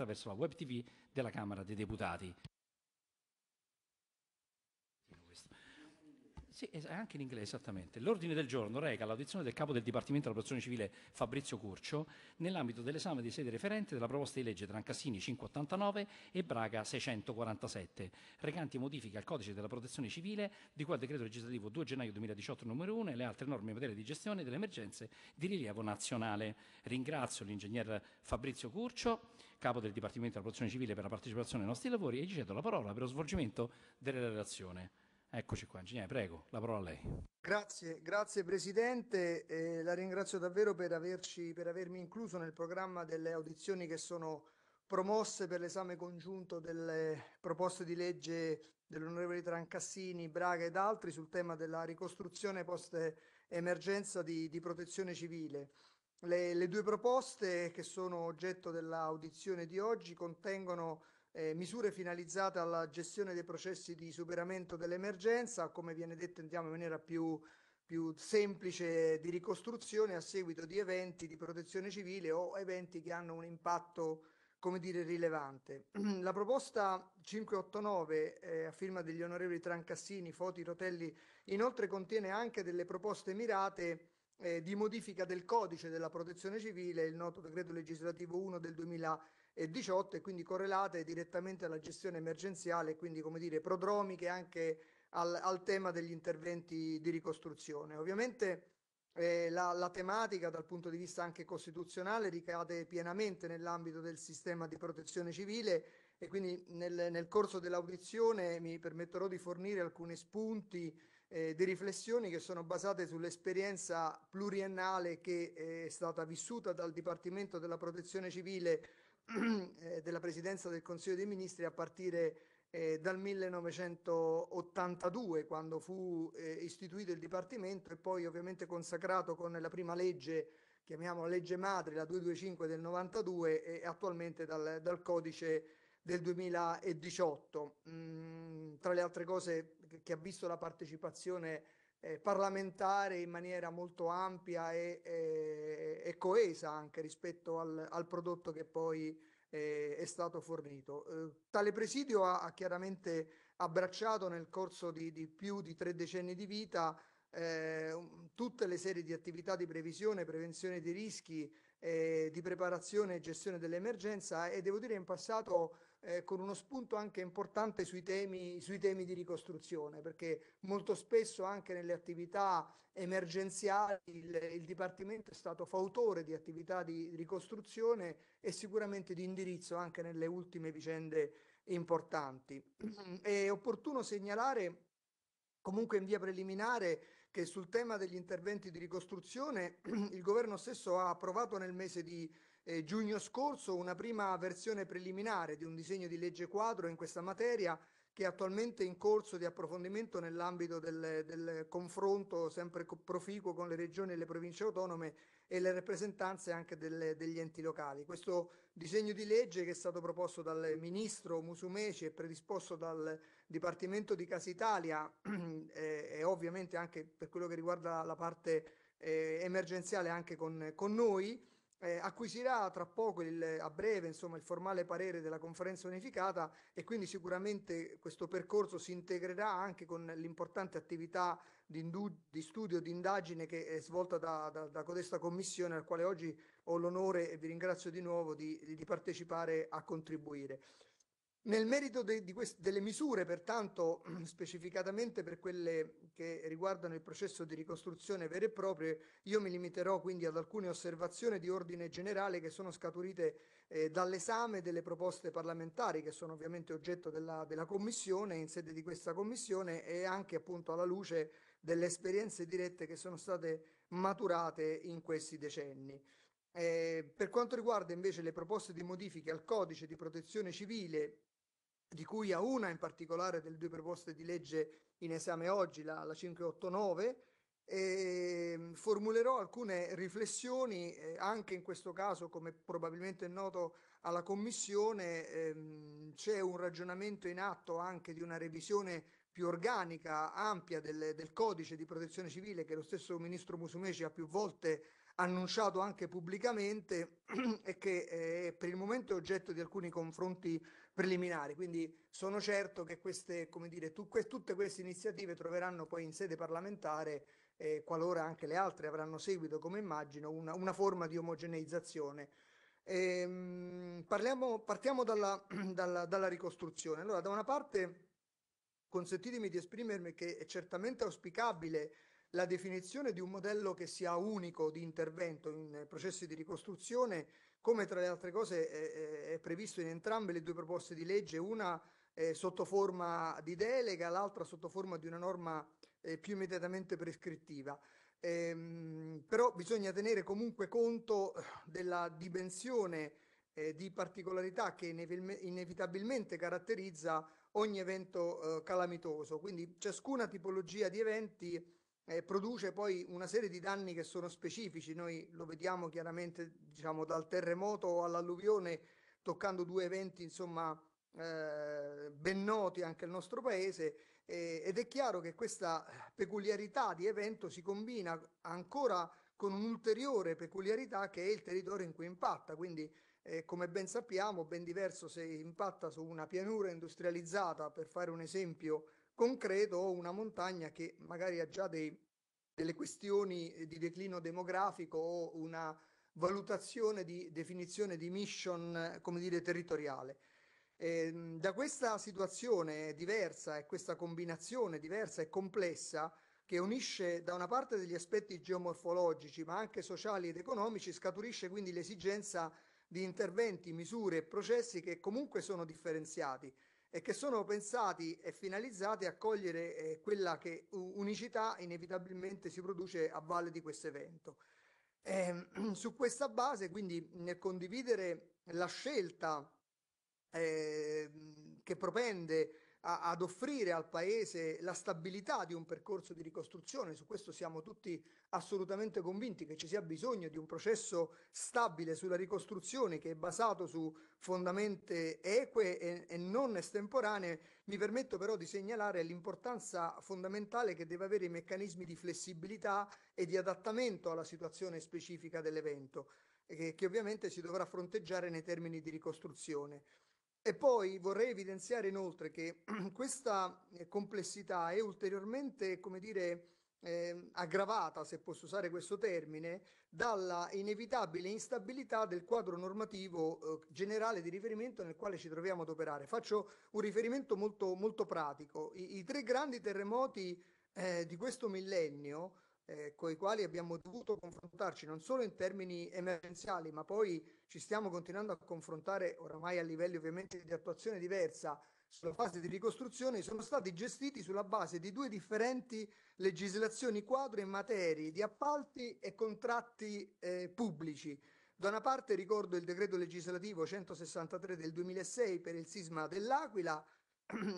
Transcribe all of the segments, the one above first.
attraverso la web tv della Camera dei Deputati. Sì, anche in inglese, esattamente. L'ordine del giorno reca l'audizione del capo del Dipartimento della Protezione Civile Fabrizio Curcio nell'ambito dell'esame di sede referente della proposta di legge Trancassini 589 e Braga 647, recanti modifiche al codice della protezione civile di cui al decreto legislativo 2 gennaio 2018 numero 1 e le altre norme in materia di gestione delle emergenze di rilievo nazionale. Ringrazio l'ingegner Fabrizio Curcio capo del Dipartimento della Protezione Civile per la partecipazione ai nostri lavori e gli cedo la parola per lo svolgimento della relazione. Eccoci qua, ingegnere, prego, la parola a lei. Grazie, grazie Presidente, eh, la ringrazio davvero per, averci, per avermi incluso nel programma delle audizioni che sono promosse per l'esame congiunto delle proposte di legge dell'onorevole Trancassini, Braga ed altri sul tema della ricostruzione post emergenza di, di protezione civile. Le, le, due proposte che sono oggetto dell'audizione di oggi contengono eh, misure finalizzate alla gestione dei processi di superamento dell'emergenza, come viene detto andiamo in maniera più, più semplice di ricostruzione a seguito di eventi di protezione civile o eventi che hanno un impatto come dire, rilevante. La proposta 589 eh, a firma degli onorevoli Trancassini, Foti, Rotelli, inoltre contiene anche delle proposte mirate eh, di modifica del codice della protezione civile, il noto decreto legislativo 1 del 2018 e quindi correlate direttamente alla gestione emergenziale, quindi come dire prodromiche anche al, al tema degli interventi di ricostruzione. Ovviamente eh, la, la tematica dal punto di vista anche costituzionale ricade pienamente nell'ambito del sistema di protezione civile e quindi nel, nel corso dell'audizione mi permetterò di fornire alcuni spunti eh, di riflessioni che sono basate sull'esperienza pluriennale che eh, è stata vissuta dal Dipartimento della Protezione Civile eh, della Presidenza del Consiglio dei Ministri a partire eh, dal 1982 quando fu eh, istituito il Dipartimento e poi ovviamente consacrato con la prima legge chiamiamola legge madre, la 225 del 92 e attualmente dal, dal codice del 2018. Mm, tra le altre cose che ha visto la partecipazione eh, parlamentare in maniera molto ampia e, e, e coesa anche rispetto al, al prodotto che poi eh, è stato fornito. Eh, tale presidio ha, ha, chiaramente abbracciato nel corso di, di, più di tre decenni di vita eh, tutte le serie di attività di previsione, prevenzione dei rischi, eh, di preparazione e gestione dell'emergenza e devo dire in passato eh, con uno spunto anche importante sui temi, sui temi di ricostruzione, perché molto spesso anche nelle attività emergenziali il, il Dipartimento è stato fautore di attività di ricostruzione e sicuramente di indirizzo anche nelle ultime vicende importanti. È opportuno segnalare comunque in via preliminare che sul tema degli interventi di ricostruzione il governo stesso ha approvato nel mese di eh, giugno scorso una prima versione preliminare di un disegno di legge quadro in questa materia che è attualmente in corso di approfondimento nell'ambito del, del confronto sempre proficuo con le regioni e le province autonome e le rappresentanze anche delle, degli enti locali. Questo disegno di legge che è stato proposto dal ministro Musumeci e predisposto dal Dipartimento di Casitalia e, e ovviamente anche per quello che riguarda la parte eh, emergenziale anche con, con noi, eh, acquisirà tra poco, il, a breve, insomma, il formale parere della conferenza unificata e quindi sicuramente questo percorso si integrerà anche con l'importante attività di, indu- di studio, di indagine che è svolta da, da, da, codesta commissione al quale oggi ho l'onore e vi ringrazio di nuovo di, di partecipare a contribuire. Nel merito de, queste, delle misure, pertanto, specificatamente per quelle che riguardano il processo di ricostruzione vere e proprie, io mi limiterò quindi ad alcune osservazioni di ordine generale che sono scaturite eh, dall'esame delle proposte parlamentari, che sono ovviamente oggetto della, della Commissione, in sede di questa Commissione e anche appunto alla luce delle esperienze dirette che sono state maturate in questi decenni. Eh, per quanto riguarda invece le proposte di modifiche al codice di protezione civile di cui a una in particolare delle due proposte di legge in esame oggi, la, la 589, e ehm, formulerò alcune riflessioni eh, anche in questo caso come probabilmente è noto alla commissione ehm, c'è un ragionamento in atto anche di una revisione più organica ampia del, del codice di protezione civile che lo stesso ministro Musumeci ha più volte annunciato anche pubblicamente e che eh, per il momento è oggetto di alcuni confronti preliminari. Quindi sono certo che queste, come dire, tu, que- tutte queste iniziative troveranno poi in sede parlamentare, eh, qualora anche le altre avranno seguito, come immagino, una, una forma di omogeneizzazione. Ehm, parliamo, partiamo dalla, dalla, dalla ricostruzione. Allora, da una parte consentitemi di esprimermi che è certamente auspicabile la definizione di un modello che sia unico di intervento in processi di ricostruzione, come tra le altre cose è, previsto in entrambe le due proposte di legge, una eh, sotto forma di delega, l'altra sotto forma di una norma eh, più immediatamente prescrittiva. Ehm, però bisogna tenere comunque conto eh, della dimensione di particolarità che inevitabilmente caratterizza ogni evento calamitoso. Quindi ciascuna tipologia di eventi eh, produce poi una serie di danni che sono specifici, noi lo vediamo chiaramente diciamo, dal terremoto all'alluvione, toccando due eventi insomma, eh, ben noti anche al nostro paese eh, ed è chiaro che questa peculiarità di evento si combina ancora con un'ulteriore peculiarità che è il territorio in cui impatta, quindi eh, come ben sappiamo ben diverso se impatta su una pianura industrializzata, per fare un esempio concreto o una montagna che magari ha già dei, delle questioni eh, di declino demografico o una valutazione di definizione di mission, eh, come dire, territoriale. E, ehm, da questa situazione diversa e questa combinazione diversa e complessa che unisce da una parte degli aspetti geomorfologici ma anche sociali ed economici, scaturisce quindi l'esigenza di interventi, misure e processi che comunque sono differenziati e che sono pensati e finalizzati a cogliere eh, quella che unicità inevitabilmente si produce a valle di questo evento. Eh, su questa base, quindi nel condividere la scelta eh, che propende a, ad offrire al Paese la stabilità di un percorso di ricostruzione. Su questo siamo tutti assolutamente convinti che ci sia bisogno di un processo stabile sulla ricostruzione che è basato su fondamente eque e, e non estemporanee. Mi permetto però di segnalare l'importanza fondamentale che deve avere i meccanismi di flessibilità e di adattamento alla situazione specifica dell'evento. Che, che ovviamente si dovrà fronteggiare nei termini di ricostruzione. E poi vorrei evidenziare inoltre che questa eh, complessità è ulteriormente, come dire, eh, aggravata, se posso usare questo termine, dalla inevitabile instabilità del quadro normativo eh, generale di riferimento nel quale ci troviamo ad operare. Faccio un riferimento molto, molto pratico. I, I, tre grandi terremoti eh, di questo millennio eh, con i quali abbiamo dovuto confrontarci non solo in termini emergenziali, ma poi ci stiamo continuando a confrontare oramai a livelli ovviamente di attuazione diversa sulla fase di ricostruzione, sono stati gestiti sulla base di due differenti legislazioni quadro in materia di appalti e contratti eh, pubblici. Da una parte ricordo il decreto legislativo 163 del 2006 per il sisma dell'Aquila,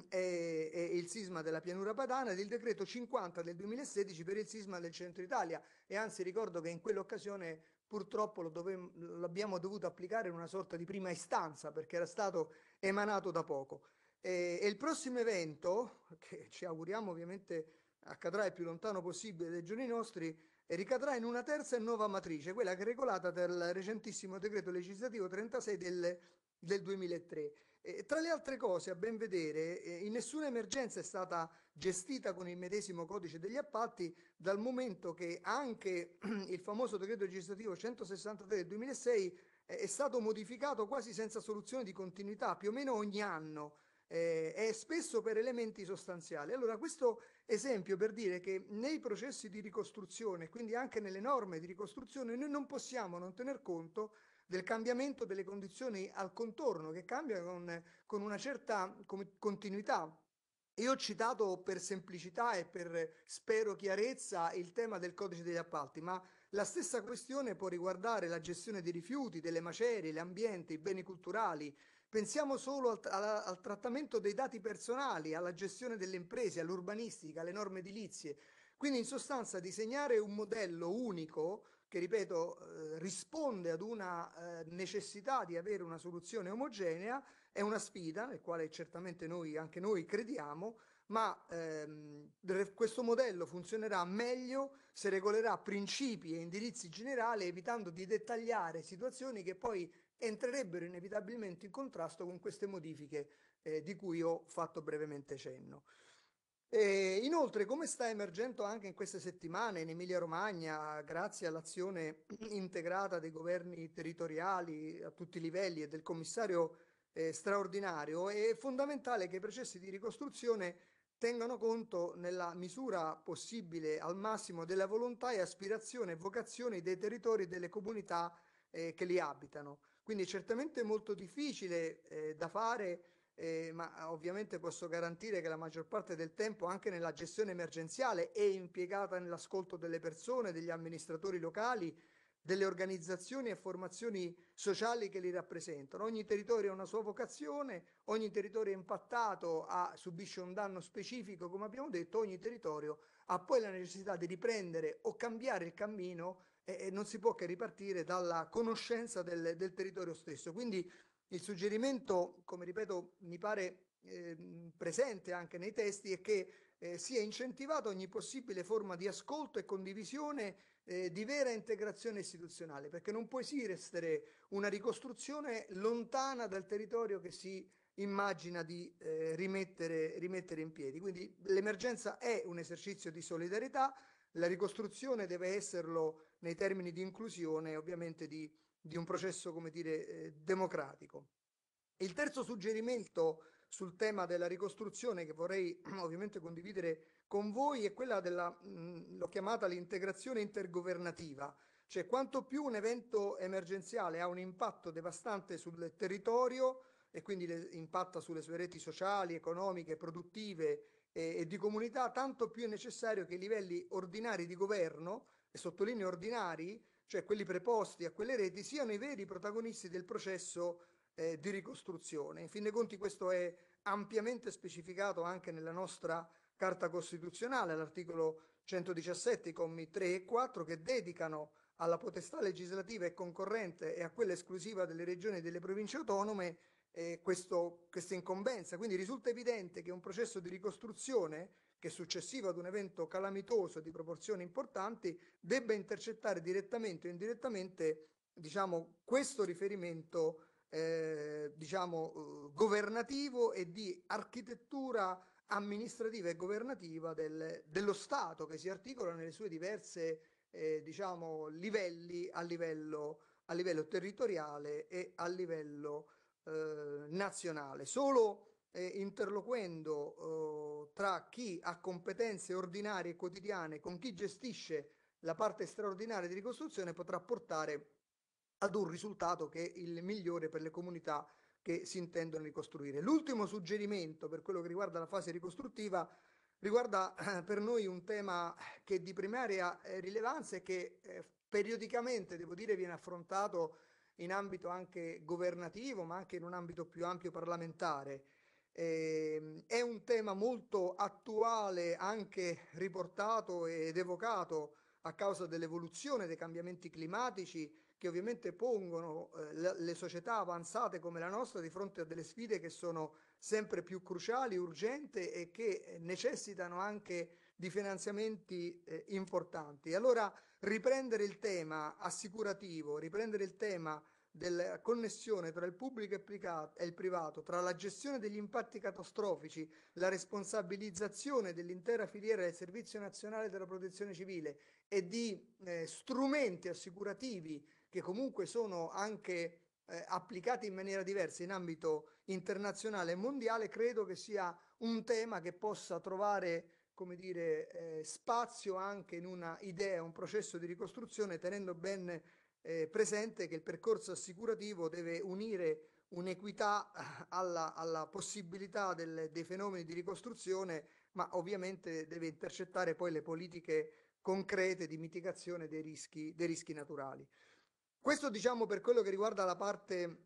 e, e, il sisma della pianura padana ed il decreto 50 del 2016 per il sisma del centro Italia e anzi ricordo che in quell'occasione purtroppo l'abbiamo dovuto applicare in una sorta di prima istanza perché era stato emanato da poco e, e il prossimo evento che ci auguriamo ovviamente accadrà il più lontano possibile dai giorni nostri ricadrà in una terza e nuova matrice, quella che è regolata dal recentissimo decreto legislativo 36 del, del 2003 e tra le altre cose, a ben vedere, eh, in nessuna emergenza è stata gestita con il medesimo codice degli appalti dal momento che anche il famoso decreto legislativo 163 del 2006 eh, è stato modificato quasi senza soluzione di continuità, più o meno ogni anno, eh, e spesso per elementi sostanziali. Allora, questo esempio per dire che nei processi di ricostruzione, quindi anche nelle norme di ricostruzione, noi non possiamo non tener conto del cambiamento delle condizioni al contorno, che cambia con, con una certa continuità. Io ho citato per semplicità e per, spero, chiarezza il tema del codice degli appalti, ma la stessa questione può riguardare la gestione dei rifiuti, delle macerie, l'ambiente, i beni culturali, Pensiamo solo al, al, al, trattamento dei dati personali, alla gestione delle imprese, all'urbanistica, alle norme edilizie. Quindi in sostanza disegnare un modello unico che ripeto eh, risponde ad una eh, necessità di avere una soluzione omogenea, è una sfida nel quale certamente noi, anche noi crediamo, ma ehm, questo modello funzionerà meglio se regolerà principi e indirizzi generali evitando di dettagliare situazioni che poi entrerebbero inevitabilmente in contrasto con queste modifiche eh, di cui ho fatto brevemente cenno. E inoltre, come sta emergendo anche in queste settimane in Emilia-Romagna, grazie all'azione integrata dei governi territoriali a tutti i livelli e del commissario eh, straordinario, è fondamentale che i processi di ricostruzione tengano conto nella misura possibile al massimo della volontà e aspirazione e vocazione dei territori e delle comunità eh, che li abitano. Quindi è certamente molto difficile eh, da fare eh, ma ah, ovviamente posso garantire che la maggior parte del tempo anche nella gestione emergenziale è impiegata nell'ascolto delle persone, degli amministratori locali, delle organizzazioni e formazioni sociali che li rappresentano. Ogni territorio ha una sua vocazione, ogni territorio è impattato ha, subisce un danno specifico, come abbiamo detto, ogni territorio ha poi la necessità di riprendere o cambiare il cammino e, e non si può che ripartire dalla conoscenza del, del territorio stesso. Quindi il suggerimento, come ripeto, mi pare eh, presente anche nei testi è che eh, sia incentivata ogni possibile forma di ascolto e condivisione eh, di vera integrazione istituzionale, perché non può esistere una ricostruzione lontana dal territorio che si immagina di eh, rimettere, rimettere in piedi. Quindi l'emergenza è un esercizio di solidarietà, la ricostruzione deve esserlo nei termini di inclusione e ovviamente di di un processo, come dire, eh, democratico. Il terzo suggerimento sul tema della ricostruzione che vorrei ovviamente condividere con voi è quella della, l'ho chiamata l'integrazione intergovernativa, cioè quanto più un evento emergenziale ha un impatto devastante sul territorio e quindi le, impatta sulle sue reti sociali, economiche, produttive e, e di comunità, tanto più è necessario che i livelli ordinari di governo, e sottolineo ordinari, cioè quelli preposti a quelle reti, siano i veri protagonisti del processo eh, di ricostruzione. In fin dei conti questo è ampiamente specificato anche nella nostra Carta Costituzionale, l'articolo 117, commi 3 e 4, che dedicano alla potestà legislativa e concorrente e a quella esclusiva delle regioni e delle province autonome eh, questo, questa incombenza. Quindi risulta evidente che un processo di ricostruzione che successivo ad un evento calamitoso di proporzioni importanti debba intercettare direttamente o indirettamente diciamo, questo riferimento eh, diciamo, eh, governativo e di architettura amministrativa e governativa del, dello Stato che si articola nelle sue diverse eh, diciamo, livelli a livello, a livello territoriale e a livello eh, nazionale. Solo eh, interloquendo eh, tra chi ha competenze ordinarie e quotidiane con chi gestisce la parte straordinaria di ricostruzione potrà portare ad un risultato che è il migliore per le comunità che si intendono ricostruire. L'ultimo suggerimento per quello che riguarda la fase ricostruttiva riguarda eh, per noi un tema che è di primaria eh, rilevanza e che eh, periodicamente, devo dire, viene affrontato in ambito anche governativo, ma anche in un ambito più ampio parlamentare. Eh, è un tema molto attuale, anche riportato ed evocato a causa dell'evoluzione dei cambiamenti climatici che ovviamente pongono eh, le, società avanzate come la nostra di fronte a delle sfide che sono sempre più cruciali, urgenti e che eh, necessitano anche di finanziamenti eh, importanti. Allora riprendere il tema assicurativo, riprendere il tema della connessione tra il pubblico e il privato, tra la gestione degli impatti catastrofici, la responsabilizzazione dell'intera filiera del Servizio Nazionale della Protezione Civile e di eh, strumenti assicurativi che comunque sono anche eh, applicati in maniera diversa in ambito internazionale e mondiale, credo che sia un tema che possa trovare come dire, eh, spazio anche in una idea, un processo di ricostruzione tenendo ben eh, presente che il percorso assicurativo deve unire un'equità eh, alla, alla possibilità del, dei fenomeni di ricostruzione, ma ovviamente deve intercettare poi le politiche concrete di mitigazione dei rischi, dei rischi naturali. Questo diciamo per quello che riguarda la parte,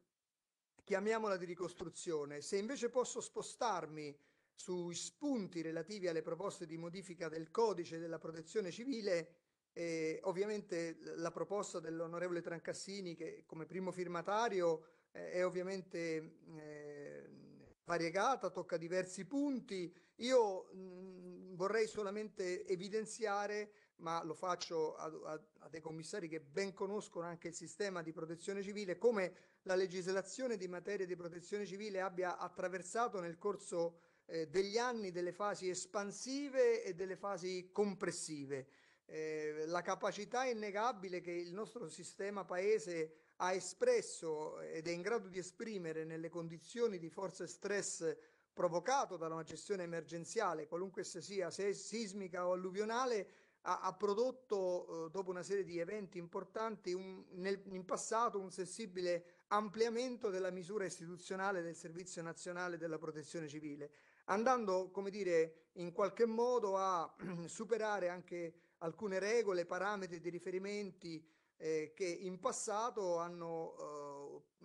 chiamiamola di ricostruzione. Se invece posso spostarmi sui spunti relativi alle proposte di modifica del codice della protezione civile, e ovviamente la proposta dell'onorevole Trancassini, che come primo firmatario eh, è ovviamente mm, eh, variegata, tocca diversi punti. Io mh, mm, vorrei solamente evidenziare, ma lo faccio a, a, a, dei commissari che ben conoscono anche il sistema di protezione civile, come la legislazione di materia di protezione civile abbia attraversato nel corso eh, degli anni delle fasi espansive e delle fasi compressive. Eh, la capacità innegabile che il nostro sistema paese ha espresso ed è in grado di esprimere nelle condizioni di forte stress provocato da una gestione emergenziale, qualunque essa sia, se sismica o alluvionale, ha, ha prodotto, eh, dopo una serie di eventi importanti, un, nel, in passato un sensibile ampliamento della misura istituzionale del Servizio Nazionale della Protezione Civile, andando, come dire, in qualche modo a superare anche alcune regole, parametri di riferimenti eh, che in passato hanno, eh,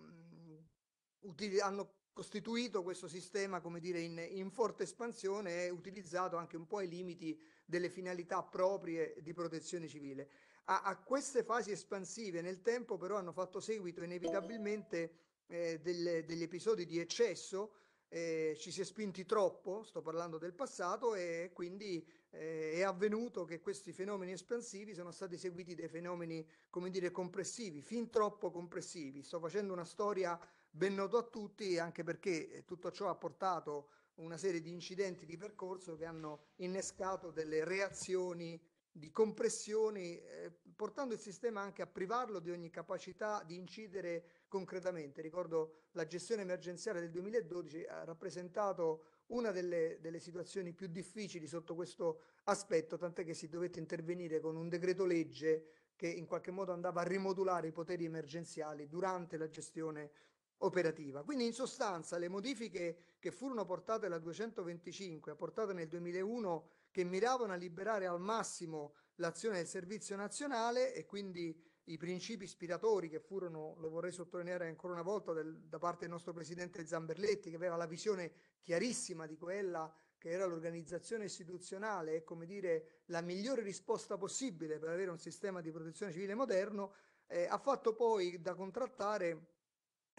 mm, hanno, costituito questo sistema, come dire, in, in forte espansione e utilizzato anche un po' i limiti delle finalità proprie di protezione civile. A, a queste fasi espansive nel tempo però hanno fatto seguito inevitabilmente eh, delle, degli episodi di eccesso, eh, ci si è spinti troppo, sto parlando del passato, e quindi eh, è avvenuto che questi fenomeni espansivi sono stati seguiti dai fenomeni, come dire, compressivi, fin troppo compressivi. Sto facendo una storia ben nota a tutti, anche perché eh, tutto ciò ha portato una serie di incidenti di percorso che hanno innescato delle reazioni di compressioni, eh, portando il sistema anche a privarlo di ogni capacità di incidere concretamente. Ricordo la gestione emergenziale del 2012 ha rappresentato una delle, delle, situazioni più difficili sotto questo aspetto, tant'è che si dovette intervenire con un decreto legge che in qualche modo andava a rimodulare i poteri emergenziali durante la gestione operativa. Quindi in sostanza le modifiche che furono portate alla 225, apportate nel 2001, che miravano a liberare al massimo l'azione del servizio nazionale e quindi i principi ispiratori che furono, lo vorrei sottolineare ancora una volta, del, da parte del nostro presidente Zamberletti, che aveva la visione chiarissima di quella che era l'organizzazione istituzionale e, come dire, la migliore risposta possibile per avere un sistema di protezione civile moderno, eh, ha fatto poi da contrattare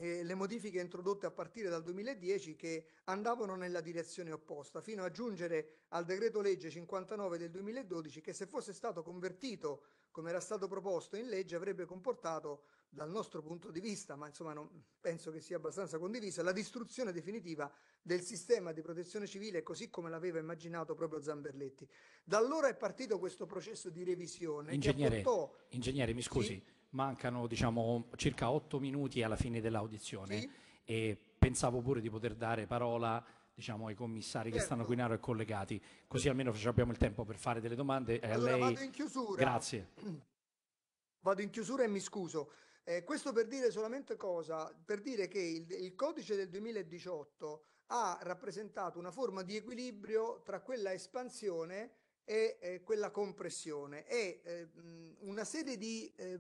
eh, le modifiche introdotte a partire dal 2010 che andavano nella direzione opposta, fino a giungere al decreto legge 59 del 2012 che se fosse stato convertito come era stato proposto in legge avrebbe comportato dal nostro punto di vista, ma insomma non, penso che sia abbastanza condivisa, la distruzione definitiva del sistema di protezione civile così come l'aveva immaginato proprio Zamberletti. Da allora è partito questo processo di revisione. Ingegnere, portò... ingegnere mi scusi. Sì? mancano diciamo, circa otto minuti alla fine dell'audizione sì. e pensavo pure di poter dare parola diciamo, ai commissari certo. che stanno qui in aula e collegati, così almeno abbiamo il tempo per fare delle domande. Allora, lei... vado in chiusura. Grazie. Vado in chiusura e mi scuso. Eh, questo per dire solamente cosa? Per dire che il, il codice del 2018 ha rappresentato una forma di equilibrio tra quella espansione è eh, quella compressione e eh, una serie di eh,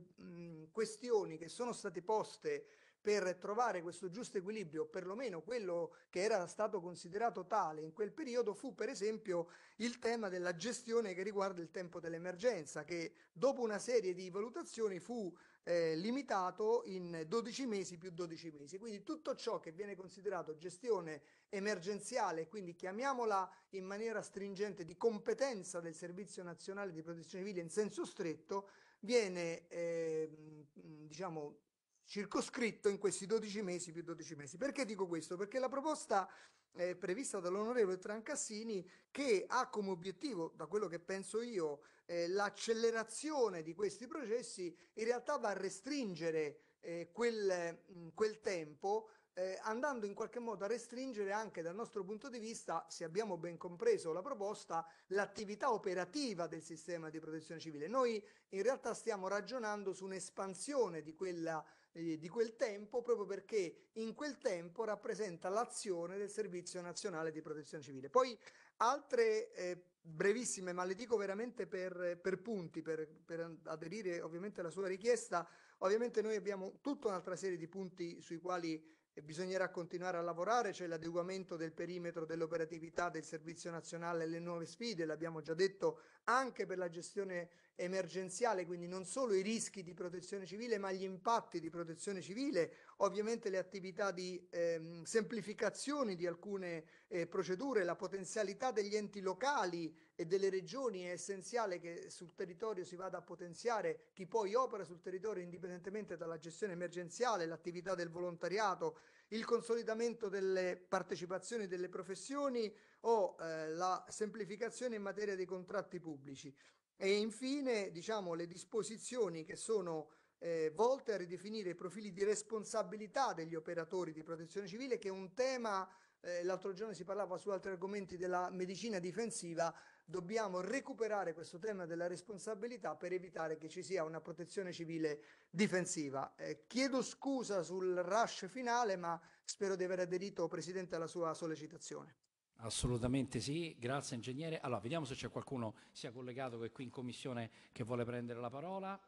questioni che sono state poste per trovare questo giusto equilibrio, perlomeno quello che era stato considerato tale in quel periodo, fu per esempio il tema della gestione che riguarda il tempo dell'emergenza, che dopo una serie di valutazioni fu eh, limitato in 12 mesi più 12 mesi. Quindi tutto ciò che viene considerato gestione emergenziale, quindi chiamiamola in maniera stringente di competenza del Servizio Nazionale di Protezione Civile in senso stretto, viene eh, diciamo circoscritto in questi 12 mesi più 12 mesi. Perché dico questo? Perché la proposta eh, prevista dall'onorevole Trancassini che ha come obiettivo, da quello che penso io, eh, l'accelerazione di questi processi, in realtà va a restringere eh, quel, mm, quel tempo eh, andando in qualche modo a restringere anche dal nostro punto di vista, se abbiamo ben compreso la proposta, l'attività operativa del sistema di protezione civile. Noi in realtà stiamo ragionando su un'espansione di quella eh, di quel tempo proprio perché in quel tempo rappresenta l'azione del Servizio Nazionale di Protezione Civile. Poi altre eh, brevissime, ma le dico veramente per, per punti, per, per, aderire ovviamente alla sua richiesta. Ovviamente noi abbiamo tutta un'altra serie di punti sui quali eh, bisognerà continuare a lavorare, c'è cioè l'adeguamento del perimetro dell'operatività del Servizio Nazionale alle nuove sfide, l'abbiamo già detto anche per la gestione emergenziale, quindi non solo i rischi di protezione civile, ma gli impatti di protezione civile, ovviamente le attività di ehm, semplificazione di alcune eh, procedure, la potenzialità degli enti locali e delle regioni è essenziale che sul territorio si vada a potenziare chi poi opera sul territorio indipendentemente dalla gestione emergenziale, l'attività del volontariato, il consolidamento delle partecipazioni delle professioni o eh, la semplificazione in materia dei contratti pubblici. E infine, diciamo, le disposizioni che sono eh, volte a ridefinire i profili di responsabilità degli operatori di protezione civile, che è un tema, eh, l'altro giorno si parlava su altri argomenti della medicina difensiva, dobbiamo recuperare questo tema della responsabilità per evitare che ci sia una protezione civile difensiva. Eh, chiedo scusa sul rush finale, ma spero di aver aderito, Presidente, alla sua sollecitazione. Assolutamente sì, grazie ingegnere. Allora, vediamo se c'è qualcuno sia collegato che qui in commissione che vuole prendere la parola.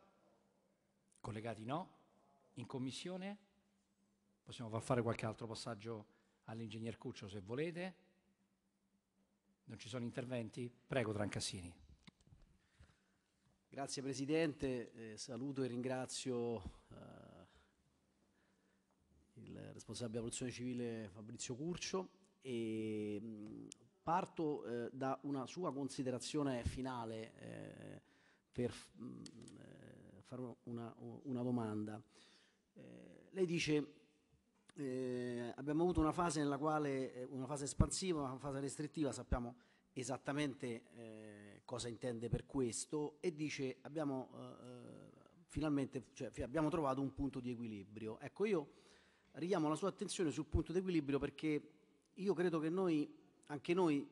Collegati no? In commissione? Possiamo far fare qualche altro passaggio all'ingegner Cuccio se volete. Non ci sono interventi? Prego, Trancassini. Grazie Presidente, eh, saluto e ringrazio eh, il responsabile della protezione civile Fabrizio Curcio e mh, mm, parto eh, da una sua considerazione finale eh, per mh, mm, eh, fare una, una domanda. Eh, lei dice eh, abbiamo avuto una fase nella quale, eh, una fase espansiva, una fase restrittiva, sappiamo esattamente eh, cosa intende per questo e dice abbiamo eh, eh finalmente cioè, abbiamo trovato un punto di equilibrio. Ecco, io richiamo la sua attenzione sul punto di equilibrio perché io credo che noi, anche noi,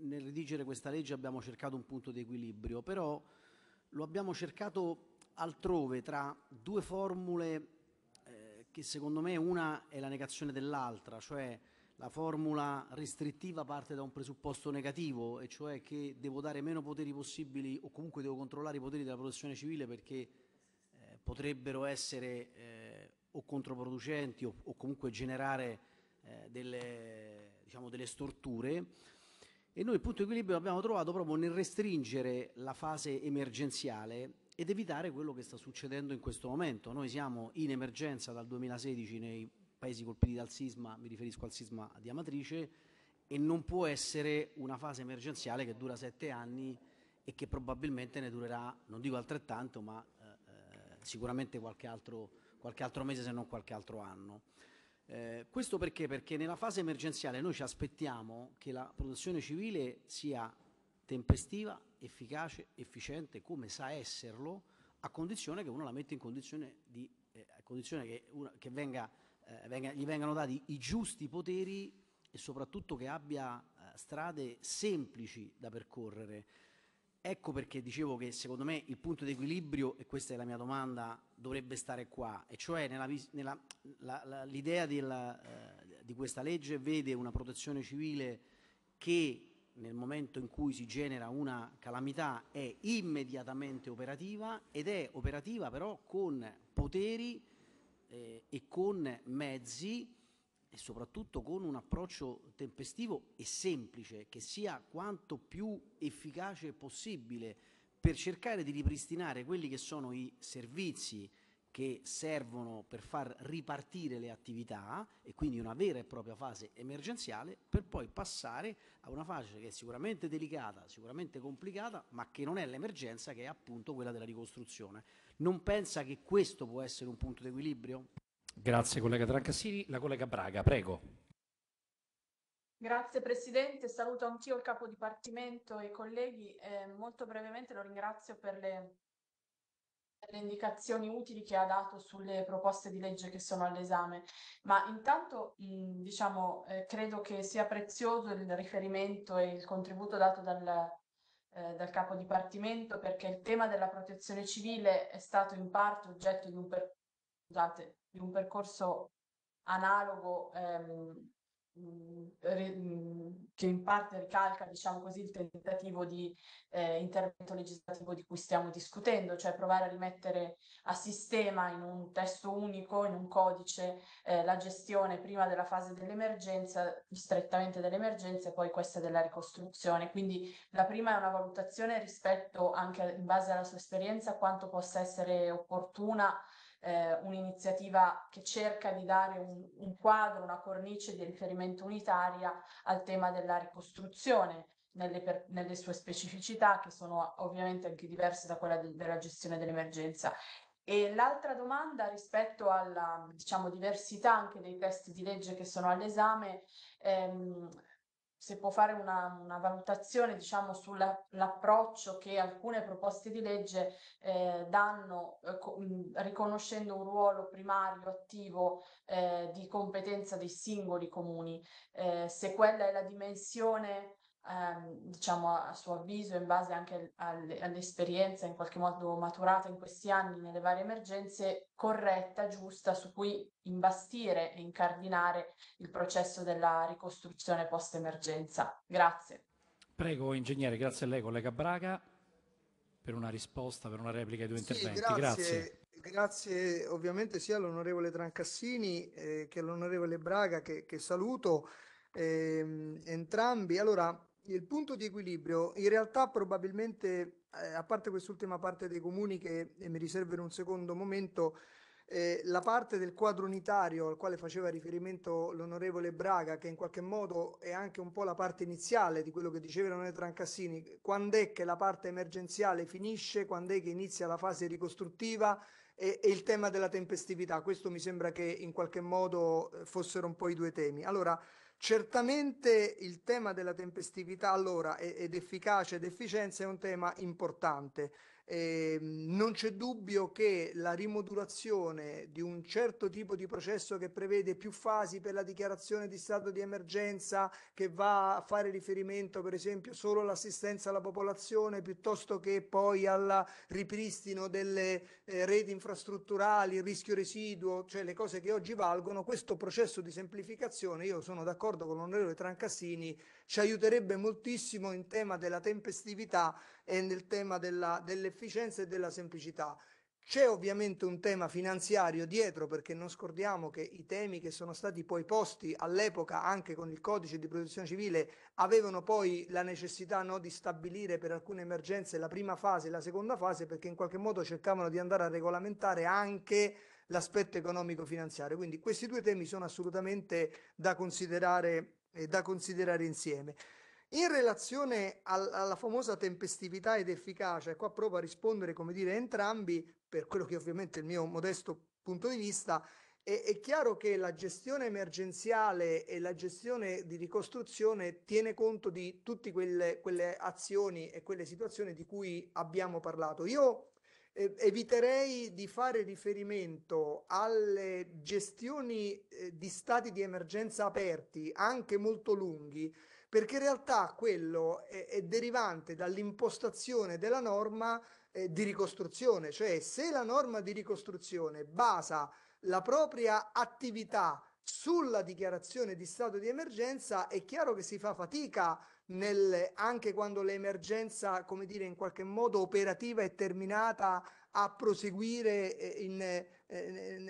nel redigere questa legge abbiamo cercato un punto di equilibrio, però lo abbiamo cercato altrove tra due formule che secondo me una è la negazione dell'altra, cioè la formula restrittiva parte da un presupposto negativo, e cioè che devo dare meno poteri possibili o comunque devo controllare i poteri della protezione civile perché eh, potrebbero essere eh, o controproducenti o, o comunque generare eh, delle, diciamo, delle storture. E noi il punto di equilibrio abbiamo trovato proprio nel restringere la fase emergenziale ed evitare quello che sta succedendo in questo momento. Noi siamo in emergenza dal 2016 nei paesi colpiti dal sisma, mi riferisco al sisma di Amatrice, e non può essere una fase emergenziale che dura sette anni e che probabilmente ne durerà, non dico altrettanto, ma eh, eh sicuramente qualche altro, qualche altro, mese se non qualche altro anno. Eh, questo perché? Perché nella fase emergenziale noi ci aspettiamo che la protezione civile sia tempestiva, efficace, efficiente come sa esserlo, a condizione che uno la metta in condizione, di, eh, condizione che, una, che venga, eh, venga, gli vengano dati i giusti poteri e soprattutto che abbia eh, strade semplici da percorrere. Ecco perché dicevo che secondo me il punto di equilibrio, e questa è la mia domanda, dovrebbe stare qua, e cioè l'idea eh, di questa legge vede una protezione civile che nel momento in cui si genera una calamità è immediatamente operativa ed è operativa però con poteri eh, e con mezzi e soprattutto con un approccio tempestivo e semplice che sia quanto più efficace possibile per cercare di ripristinare quelli che sono i servizi che servono per far ripartire le attività e quindi una vera e propria fase emergenziale per poi passare a una fase che è sicuramente delicata, sicuramente complicata, ma che non è l'emergenza, che è appunto quella della ricostruzione. Non pensa che questo può essere un punto d'equilibrio? Grazie collega Trancassini. La collega Braga, prego. Grazie Presidente, saluto anch'io il Capo Dipartimento e i colleghi. Eh, molto brevemente lo ringrazio per le le indicazioni utili che ha dato sulle proposte di legge che sono all'esame, ma intanto mh, diciamo, eh, credo che sia prezioso il riferimento e il contributo dato dal, eh, dal capo dipartimento perché il tema della protezione civile è stato in parte oggetto di un, per- scusate, di un percorso analogo ehm, Mm, mm, che in parte ricalca, diciamo così, il tentativo di eh, intervento legislativo di cui stiamo discutendo, cioè provare a rimettere a sistema in un testo unico, in un codice, eh, la gestione prima della fase dell'emergenza, strettamente dell'emergenza e poi questa della ricostruzione. Quindi la prima è una valutazione rispetto anche in base alla sua esperienza quanto possa essere opportuna eh, un'iniziativa che cerca di dare un, un quadro, una cornice di riferimento unitaria al tema della ricostruzione nelle, per, nelle, sue specificità, che sono ovviamente anche diverse da quella de, della gestione dell'emergenza. E l'altra domanda rispetto alla diciamo, diversità anche dei testi di legge che sono all'esame ehm, se può fare una, una valutazione diciamo, sull'approccio che alcune proposte di legge eh, danno eh, co- riconoscendo un ruolo primario attivo eh, di competenza dei singoli comuni, eh, se quella è la dimensione ehm, diciamo a, suo avviso, in base anche all'esperienza in qualche modo maturata in questi anni nelle varie emergenze, corretta, giusta, su cui imbastire e incardinare il processo della ricostruzione post-emergenza. Grazie. Prego, ingegnere, grazie a lei, collega Braga, per una risposta, per una replica ai due sì, interventi. grazie. grazie. Grazie ovviamente sia all'onorevole Trancassini eh, che all'onorevole Braga che, che saluto eh, entrambi. Allora, il punto di equilibrio in realtà probabilmente, eh, a parte quest'ultima parte dei comuni che mi riservo in un secondo momento, eh, la parte del quadro unitario al quale faceva riferimento l'onorevole Braga, che in qualche modo è anche un po' la parte iniziale di quello che diceva l'onorevole Trancassini, quando è che la parte emergenziale finisce, quando è che inizia la fase ricostruttiva e, e il tema della tempestività, questo mi sembra che in qualche modo eh, fossero un po' i due temi. Allora, Certamente il tema della tempestività allora ed efficacia ed efficienza è un tema importante. Eh, non c'è dubbio che la rimodulazione di un certo tipo di processo che prevede più fasi per la dichiarazione di stato di emergenza, che va a fare riferimento per esempio solo all'assistenza alla popolazione piuttosto che poi al ripristino delle eh, reti infrastrutturali, il rischio residuo, cioè le cose che oggi valgono, questo processo di semplificazione, io sono d'accordo con l'onorevole Trancassini, ci aiuterebbe moltissimo in tema della tempestività e nel tema della, dell'efficienza e della semplicità. C'è ovviamente un tema finanziario dietro perché non scordiamo che i temi che sono stati poi posti all'epoca anche con il codice di protezione civile avevano poi la necessità no, di stabilire per alcune emergenze la prima fase e la seconda fase perché in qualche modo cercavano di andare a regolamentare anche l'aspetto economico-finanziario. Quindi questi due temi sono assolutamente da considerare eh, da considerare insieme. In relazione alla famosa tempestività ed efficacia, e qua provo a rispondere, come dire, entrambi, per quello che ovviamente è il mio modesto punto di vista, è, è chiaro che la gestione emergenziale e la gestione di ricostruzione tiene conto di tutte quelle, quelle azioni e quelle situazioni di cui abbiamo parlato. Io eh, eviterei di fare riferimento alle gestioni eh, di stati di emergenza aperti, anche molto lunghi, perché in realtà quello è, è derivante dall'impostazione della norma eh, di ricostruzione, cioè se la norma di ricostruzione basa la propria attività sulla dichiarazione di stato di emergenza, è chiaro che si fa fatica nel, anche quando l'emergenza, come dire, in qualche modo operativa è terminata a proseguire eh, in, eh,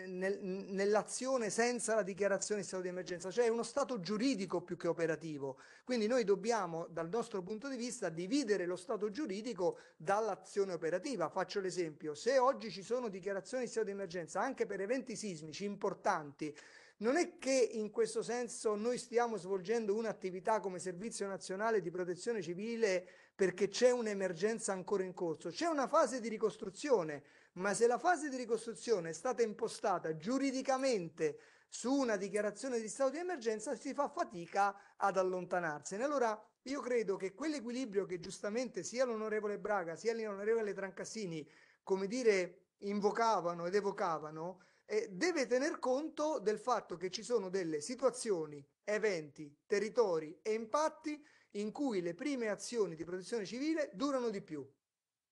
nel, nell'azione senza la dichiarazione di stato di emergenza, cioè è uno stato giuridico più che operativo. Quindi noi dobbiamo, dal nostro punto di vista, dividere lo stato giuridico dall'azione operativa. Faccio l'esempio, se oggi ci sono dichiarazioni di stato di emergenza anche per eventi sismici importanti, non è che in questo senso noi stiamo svolgendo un'attività come servizio nazionale di protezione civile perché c'è un'emergenza ancora in corso, c'è una fase di ricostruzione, ma se la fase di ricostruzione è stata impostata giuridicamente su una dichiarazione di stato di emergenza si fa fatica ad allontanarsene. Allora io credo che quell'equilibrio che giustamente sia l'onorevole Braga sia l'onorevole Trancassini, come dire, invocavano ed evocavano, eh, deve tener conto del fatto che ci sono delle situazioni, eventi, territori e impatti in cui le prime azioni di protezione civile durano di più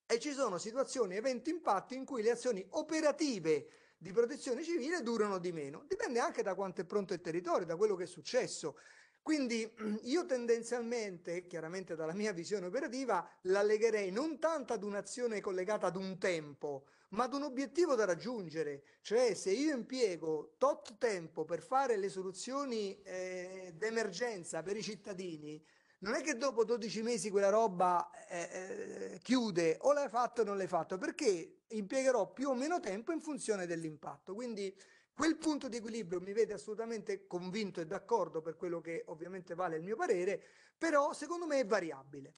e ci sono situazioni, eventi, impatti in cui le azioni operative di protezione civile durano di meno. Dipende anche da quanto è pronto il territorio, da quello che è successo. Quindi io tendenzialmente, chiaramente dalla mia visione operativa, la legherei non tanto ad un'azione collegata ad un tempo, ma ad un obiettivo da raggiungere, cioè se io impiego tot tempo per fare le soluzioni eh, d'emergenza per i cittadini, non è che dopo 12 mesi quella roba eh, eh, chiude o l'hai fatto o non l'hai fatto, perché impiegherò più o meno tempo in funzione dell'impatto. Quindi quel punto di equilibrio mi vede assolutamente convinto e d'accordo per quello che ovviamente vale il mio parere, però secondo me è variabile.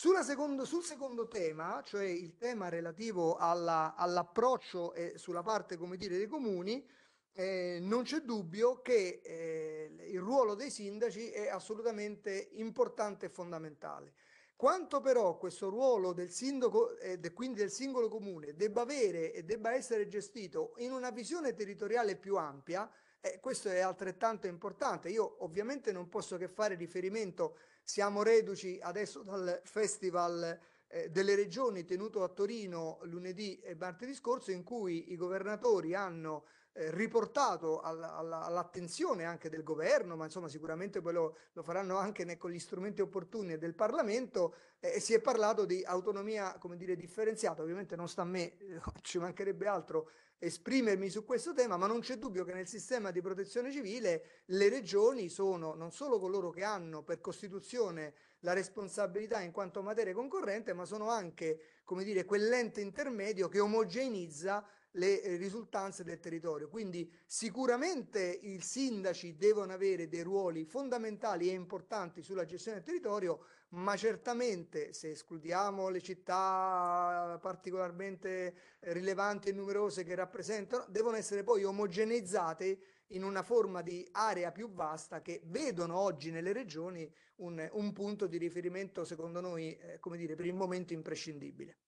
Secondo, sul secondo tema, cioè il tema relativo alla, all'approccio e sulla parte come dire, dei comuni, eh, non c'è dubbio che eh, il ruolo dei sindaci è assolutamente importante e fondamentale. Quanto però questo ruolo del sindaco e eh, quindi del singolo comune debba avere e debba essere gestito in una visione territoriale più ampia, eh, questo è altrettanto importante. Io ovviamente non posso che fare riferimento siamo reduci adesso dal Festival eh, delle Regioni tenuto a Torino lunedì e martedì scorso in cui i governatori hanno eh, riportato all'attenzione anche del governo, ma insomma sicuramente poi lo, lo faranno anche con gli strumenti opportuni del Parlamento, eh, si è parlato di autonomia come dire, differenziata, ovviamente non sta a me, eh, ci mancherebbe altro esprimermi su questo tema, ma non c'è dubbio che nel sistema di protezione civile le regioni sono non solo coloro che hanno per Costituzione la responsabilità in quanto materia concorrente, ma sono anche, come dire, quell'ente intermedio che omogeneizza le eh, risultanze del territorio. Quindi sicuramente i sindaci devono avere dei ruoli fondamentali e importanti sulla gestione del territorio, ma certamente se escludiamo le città particolarmente eh, rilevanti e numerose che rappresentano, devono essere poi omogeneizzate in una forma di area più vasta che vedono oggi nelle regioni un, un punto di riferimento, secondo noi, eh, come dire, per il momento imprescindibile.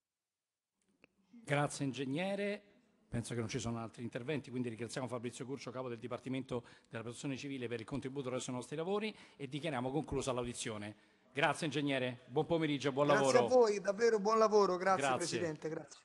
Grazie ingegnere. Penso che non ci sono altri interventi, quindi ringraziamo Fabrizio Curcio, capo del Dipartimento della Protezione Civile, per il contributo verso i nostri lavori e dichiariamo conclusa l'audizione. Grazie ingegnere, buon pomeriggio, buon grazie lavoro. Grazie a voi, davvero buon lavoro, grazie, grazie. Presidente. Grazie.